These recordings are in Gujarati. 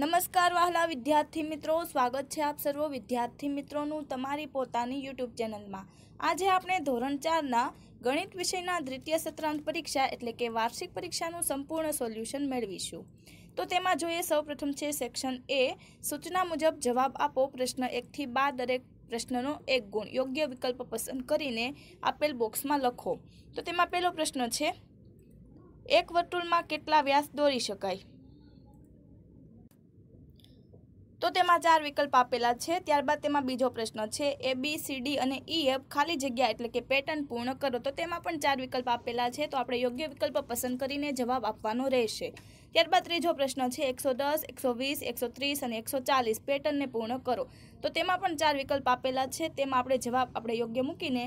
નમસ્કાર વહાલા વિદ્યાર્થી મિત્રો સ્વાગત છે આપ સર્વ વિદ્યાર્થી મિત્રોનું તમારી પોતાની યુટ્યુબ ચેનલમાં આજે આપણે ધોરણ ચારના ગણિત વિષયના દ્વિતીય સત્રાંત પરીક્ષા એટલે કે વાર્ષિક પરીક્ષાનું સંપૂર્ણ સોલ્યુશન મેળવીશું તો તેમાં જોઈએ સૌપ્રથમ છે સેક્શન એ સૂચના મુજબ જવાબ આપો પ્રશ્ન એકથી બાર દરેક પ્રશ્નનો એક ગુણ યોગ્ય વિકલ્પ પસંદ કરીને આપેલ બોક્સમાં લખો તો તેમાં પહેલો પ્રશ્ન છે એક વર્તુળમાં કેટલા વ્યાસ દોરી શકાય તો તેમાં ચાર વિકલ્પ આપેલા છે ત્યારબાદ તેમાં બીજો પ્રશ્ન છે એ બી સી ડી અને ઈ e, એફ ખાલી જગ્યા એટલે કે પેટર્ન પૂર્ણ કરો તો તેમાં પણ ચાર વિકલ્પ આપેલા છે તો આપણે યોગ્ય વિકલ્પ પસંદ કરીને જવાબ આપવાનો રહેશે ત્યારબાદ ત્રીજો પ્રશ્ન છે એકસો દસ એકસો વીસ એકસો ત્રીસ અને એકસો ચાલીસ પેટર્નને પૂર્ણ કરો તો તેમાં પણ ચાર વિકલ્પ આપેલા છે તેમાં આપણે જવાબ આપણે યોગ્ય મૂકીને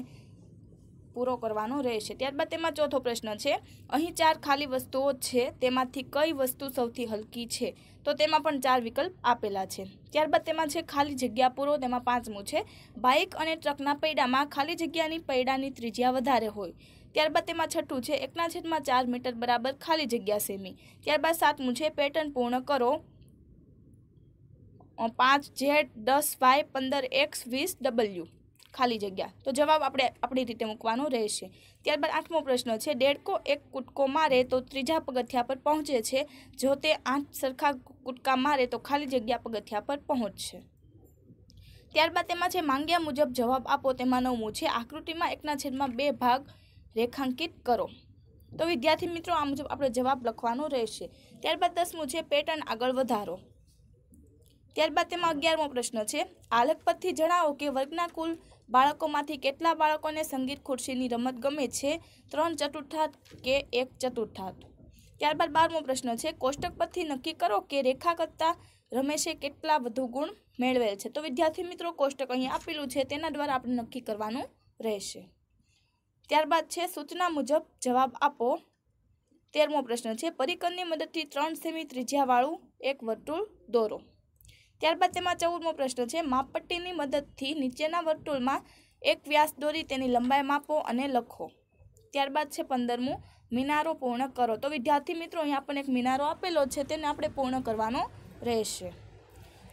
પૂરો કરવાનો રહેશે ત્યારબાદ તેમાં ચોથો પ્રશ્ન છે અહીં ચાર ખાલી વસ્તુઓ છે તેમાંથી કઈ વસ્તુ સૌથી હલકી છે તો તેમાં પણ ચાર વિકલ્પ આપેલા છે ત્યારબાદ તેમાં છે ખાલી જગ્યા પૂરો તેમાં પાંચમું છે બાઇક અને ટ્રકના પૈડામાં ખાલી જગ્યાની પૈડાની ત્રિજ્યા વધારે હોય ત્યારબાદ તેમાં છઠ્ઠું છે એકના છેદમાં ચાર મીટર બરાબર ખાલી જગ્યા સેમી ત્યારબાદ સાતમું છે પેટર્ન પૂર્ણ કરો પાંચ જેડ દસ વાય પંદર એક્સ વીસ ડબલ્યુ ખાલી જગ્યા તો જવાબ આપણે આપણી રીતે મૂકવાનો રહેશે ત્યારબાદ આઠમો પ્રશ્ન છે દેડકો એક કૂટકો મારે તો ત્રીજા પગથિયા પર પહોંચે છે જો તે આઠ સરખા કૂદકા મારે તો ખાલી જગ્યા પગથિયા પર પહોંચશે ત્યારબાદ તેમાં છે માંગ્યા મુજબ જવાબ આપો તેમાં નવમું છે આકૃતિમાં એકના છેદમાં બે ભાગ રેખાંકિત કરો તો વિદ્યાર્થી મિત્રો આ મુજબ આપણે જવાબ લખવાનો રહેશે ત્યારબાદ દસમું છે પેટર્ન આગળ વધારો ત્યારબાદ તેમાં અગિયારમો પ્રશ્ન છે આલેખ પરથી જણાવો કે વર્ગના કુલ બાળકોમાંથી કેટલા બાળકોને સંગીત ખુરશીની રમત ગમે છે ત્રણ ચતુર્થાત કે એક ચતુર્થાત ત્યારબાદ બારમો પ્રશ્ન છે કોષ્ટક પરથી નક્કી કરો કે રેખા કરતાં રમેશે કેટલા વધુ ગુણ મેળવેલ છે તો વિદ્યાર્થી મિત્રો કોષ્ટક અહીં આપેલું છે તેના દ્વારા આપણે નક્કી કરવાનું રહેશે ત્યારબાદ છે સૂચના મુજબ જવાબ આપો તેરમો પ્રશ્ન છે પરિકરની મદદથી ત્રણ સેમી ત્રિજ્યાવાળું એક વર્તુળ દોરો ત્યારબાદ તેમાં ચૌદમો પ્રશ્ન છે માપપટ્ટીની મદદથી નીચેના વર્તુળમાં એક વ્યાસ દોરી તેની લંબાઈ માપો અને લખો ત્યારબાદ છે પંદરમું મિનારો પૂર્ણ કરો તો વિદ્યાર્થી મિત્રો અહીંયા આપણને એક મિનારો આપેલો છે તેને આપણે પૂર્ણ કરવાનો રહેશે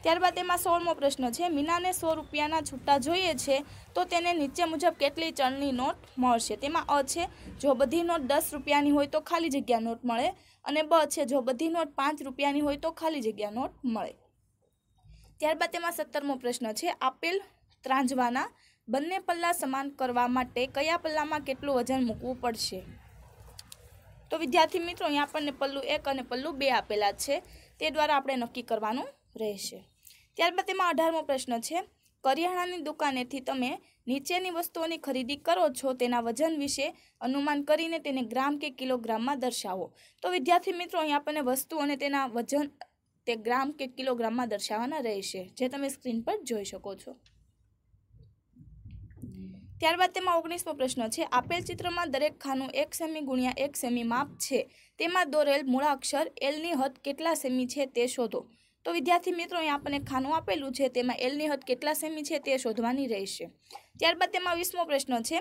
ત્યારબાદ એમાં સોળમો પ્રશ્ન છે મીનાને સો રૂપિયાના છૂટા જોઈએ છે તો તેને નીચે મુજબ કેટલી ચલની નોટ મળશે તેમાં અ છે જો બધી નોટ દસ રૂપિયાની હોય તો ખાલી જગ્યા નોટ મળે અને બ છે જો બધી નોટ પાંચ રૂપિયાની હોય તો ખાલી જગ્યા નોટ મળે ત્યારબાદ તેમાં સત્તરમો પ્રશ્ન છે આપેલ ત્રાંજવાના બંને પલ્લા સમાન કરવા માટે કયા પલ્લામાં કેટલું વજન મૂકવું પડશે તો વિદ્યાર્થી મિત્રો અહીંયા આપણને પલ્લું એક અને પલ્લું બે આપેલા છે તે દ્વારા આપણે નક્કી કરવાનું રહેશે ત્યારબાદ તેમાં અઢારમો પ્રશ્ન છે કરિયાણાની દુકાનેથી તમે નીચેની વસ્તુઓની ખરીદી કરો છો તેના વજન વિશે અનુમાન કરીને તેને ગ્રામ કે કિલોગ્રામમાં દર્શાવો તો વિદ્યાર્થી મિત્રો અહીં આપણને વસ્તુ અને તેના વજન તે ગ્રામ કે કિલોગ્રામમાં દર્શાવવાના રહેશે જે તમે સ્ક્રીન પર જોઈ શકો છો ત્યારબાદ તેમાં ઓગણીસમો પ્રશ્ન છે આપેલ ચિત્રમાં દરેક ખાનું એક સેમી ગુણ્યા એક સેમી માપ છે તેમાં દોરેલ મૂળાક્ષર એલની હદ કેટલા સેમી છે તે શોધો તો વિદ્યાર્થી મિત્રો અહીં આપણને ખાનું આપેલું છે તેમાં એલની હદ કેટલા સેમી છે તે શોધવાની રહેશે ત્યારબાદ તેમાં વીસમો પ્રશ્ન છે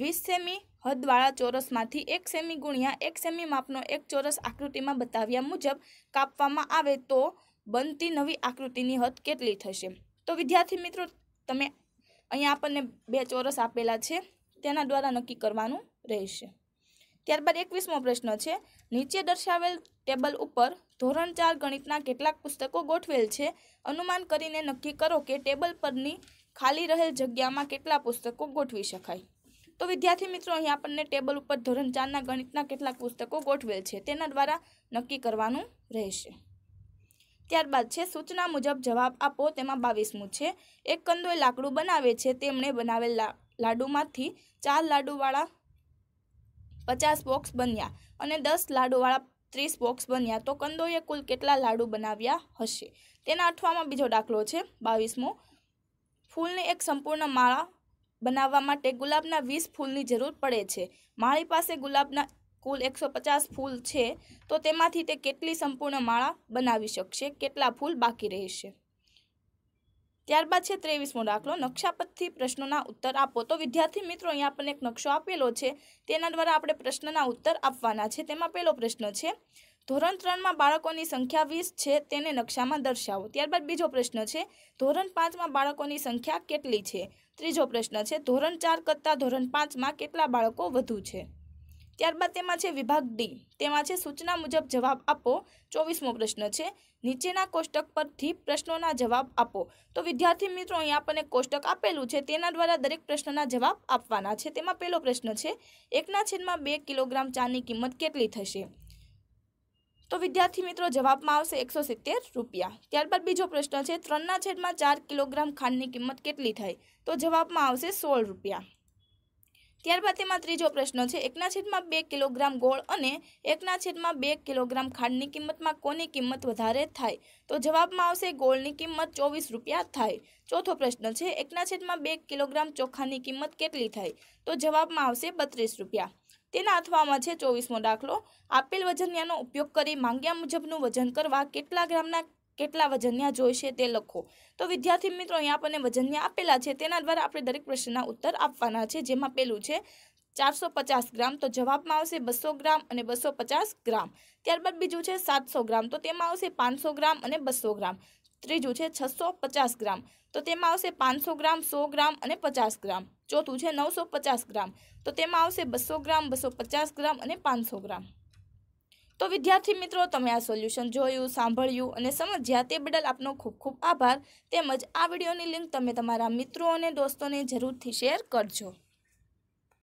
વીસ સેમી હદવાળા ચોરસમાંથી એક સેમી ગુણ્યા એક સેમી માપનો એક ચોરસ આકૃતિમાં બતાવ્યા મુજબ કાપવામાં આવે તો બનતી નવી આકૃતિની હદ કેટલી થશે તો વિદ્યાર્થી મિત્રો તમે અહીંયા આપણને બે ચોરસ આપેલા છે તેના દ્વારા નક્કી કરવાનું રહેશે ત્યારબાદ એકવીસમો પ્રશ્ન છે નીચે દર્શાવેલ ટેબલ ઉપર ધોરણ ચાર ગણિતના કેટલાક પુસ્તકો ગોઠવેલ છે અનુમાન કરીને નક્કી કરો કે ટેબલ પરની ખાલી રહેલ જગ્યામાં કેટલા પુસ્તકો ગોઠવી શકાય તો વિદ્યાર્થી મિત્રો અહીં આપણને ટેબલ ઉપર ધોરણ ચારના ગણિતના કેટલાક પુસ્તકો ગોઠવેલ છે તેના દ્વારા નક્કી કરવાનું રહેશે ત્યારબાદ છે સૂચના મુજબ જવાબ આપો તેમાં બાવીસમું છે એક કંદોએ લાકડું બનાવે છે તેમણે બનાવેલ લાડુમાંથી ચાર લાડુવાળા પચાસ બોક્સ બન્યા અને દસ લાડુવાળા ત્રીસ બોક્સ બન્યા તો કંદોએ કુલ કેટલા લાડુ બનાવ્યા હશે તેના અઠવામાં બીજો દાખલો છે બાવીસમો ફૂલને એક સંપૂર્ણ માળા બનાવવા માટે ગુલાબના વીસ ફૂલની જરૂર પડે છે મારી પાસે ગુલાબના કુલ એકસો પચાસ ફૂલ છે તો તેમાંથી તે કેટલી સંપૂર્ણ માળા બનાવી શકશે કેટલા ફૂલ બાકી રહેશે ત્યારબાદ છે ત્રેવીસમો દાખલો નકશાપથથી પ્રશ્નોના ઉત્તર આપો તો વિદ્યાર્થી મિત્રો અહીંયા આપણને એક નકશો આપેલો છે તેના દ્વારા આપણે પ્રશ્નના ઉત્તર આપવાના છે તેમાં પહેલો પ્રશ્ન છે ધોરણ ત્રણમાં બાળકોની સંખ્યા વીસ છે તેને નકશામાં દર્શાવો ત્યારબાદ બીજો પ્રશ્ન છે ધોરણ પાંચમાં બાળકોની સંખ્યા કેટલી છે ત્રીજો પ્રશ્ન છે ધોરણ ચાર કરતાં ધોરણ પાંચમાં કેટલા બાળકો વધુ છે ત્યારબાદ તેમાં છે વિભાગ ડી તેમાં છે સૂચના મુજબ જવાબ આપો ચોવીસમો પ્રશ્ન છે નીચેના કોષ્ટક પરથી પ્રશ્નોના જવાબ આપો તો વિદ્યાર્થી મિત્રો અહીં આપણને કોષ્ટક આપેલું છે તેના દ્વારા દરેક પ્રશ્નના જવાબ આપવાના છે તેમાં પહેલો પ્રશ્ન છે એકના છેદમાં બે કિલોગ્રામ ચાની કિંમત કેટલી થશે તો વિદ્યાર્થી મિત્રો જવાબમાં આવશે એકસો સિત્તેર રૂપિયા ત્યારબાદ બીજો પ્રશ્ન છે ત્રણના છેદમાં ચાર કિલોગ્રામ ખાંડની કિંમત કેટલી થાય તો જવાબમાં આવશે સોળ રૂપિયા ત્યારબાદ તેમાં ત્રીજો પ્રશ્ન છે એકના છેદમાં બે કિલોગ્રામ ગોળ અને એકના છેદમાં બે કિલોગ્રામ ખાંડની કિંમતમાં કોની કિંમત વધારે થાય તો જવાબમાં આવશે ગોળની કિંમત ચોવીસ રૂપિયા થાય ચોથો પ્રશ્ન છે એકના છેદમાં બે કિલોગ્રામ ચોખાની કિંમત કેટલી થાય તો જવાબમાં આવશે બત્રીસ રૂપિયા તેના અથવામાં છે ચોવીસમો દાખલો આપેલ વજનિયાનો ઉપયોગ કરી માંગ્યા મુજબનું વજન કરવા કેટલા ગ્રામના કેટલા વજન્યા જોઈશે તે લખો તો વિદ્યાર્થી મિત્રો અહીંયા આપણને વજન્યા આપેલા છે તેના દ્વારા આપણે દરેક પ્રશ્નના ઉત્તર આપવાના છે જેમાં પેલું છે ચારસો પચાસ ગ્રામ તો જવાબમાં આવશે બસો ગ્રામ અને બસો પચાસ ગ્રામ ત્યારબાદ બીજું છે સાતસો ગ્રામ તો તેમાં આવશે પાંચસો ગ્રામ અને બસો ગ્રામ ત્રીજું છે છસો પચાસ ગ્રામ તો તેમાં આવશે પાંચસો ગ્રામ સો ગ્રામ અને પચાસ ગ્રામ ચોથું છે નવસો પચાસ ગ્રામ તો તેમાં આવશે બસો ગ્રામ બસો પચાસ ગ્રામ અને પાંચસો ગ્રામ તો વિદ્યાર્થી મિત્રો તમે આ સોલ્યુશન જોયું સાંભળ્યું અને સમજ્યા તે બદલ આપનો ખૂબ ખૂબ આભાર તેમજ આ વિડીયોની લિંક તમે તમારા મિત્રો અને દોસ્તોને જરૂરથી શેર કરજો